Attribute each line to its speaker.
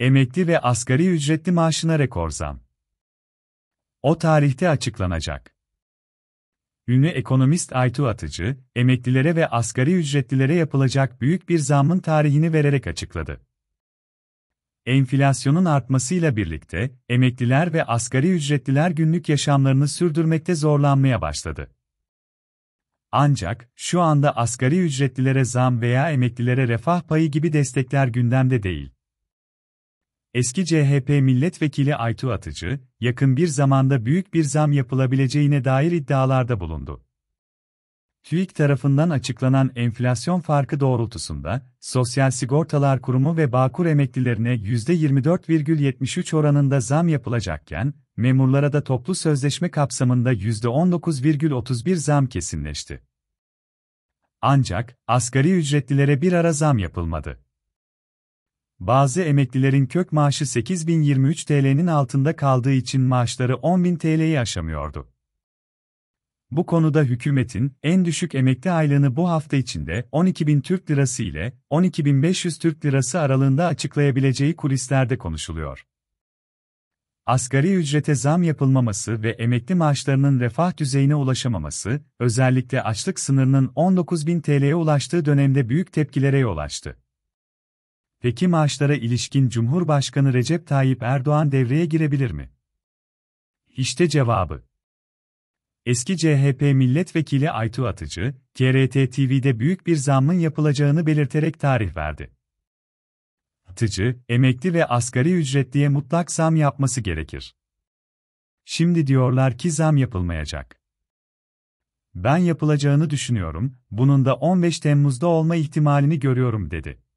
Speaker 1: Emekli ve asgari ücretli maaşına rekor zam. O tarihte açıklanacak. Ünlü ekonomist Aytu Atıcı, emeklilere ve asgari ücretlilere yapılacak büyük bir zamın tarihini vererek açıkladı. Enflasyonun artmasıyla birlikte, emekliler ve asgari ücretliler günlük yaşamlarını sürdürmekte zorlanmaya başladı. Ancak, şu anda asgari ücretlilere zam veya emeklilere refah payı gibi destekler gündemde değil. Eski CHP milletvekili Aytu Atıcı, yakın bir zamanda büyük bir zam yapılabileceğine dair iddialarda bulundu. TÜİK tarafından açıklanan enflasyon farkı doğrultusunda, Sosyal Sigortalar Kurumu ve Bağkur emeklilerine %24,73 oranında zam yapılacakken, memurlara da toplu sözleşme kapsamında %19,31 zam kesinleşti. Ancak, asgari ücretlilere bir ara zam yapılmadı. Bazı emeklilerin kök maaşı 8023 TL'nin altında kaldığı için maaşları 10.000 TL'yi aşamıyordu. Bu konuda hükümetin en düşük emekli aylığını bu hafta içinde 12.000 Türk Lirası ile 12.500 Türk Lirası aralığında açıklayabileceği kulislerde konuşuluyor. Asgari ücrete zam yapılmaması ve emekli maaşlarının refah düzeyine ulaşamaması, özellikle açlık sınırının 19.000 TL'ye ulaştığı dönemde büyük tepkilere yol açtı. Peki maaşlara ilişkin Cumhurbaşkanı Recep Tayyip Erdoğan devreye girebilir mi? İşte cevabı. Eski CHP milletvekili Aytu Atıcı, TRT TV'de büyük bir zammın yapılacağını belirterek tarih verdi. Atıcı, emekli ve asgari ücretliye mutlak zam yapması gerekir. Şimdi diyorlar ki zam yapılmayacak. Ben yapılacağını düşünüyorum, bunun da 15 Temmuz'da olma ihtimalini görüyorum dedi.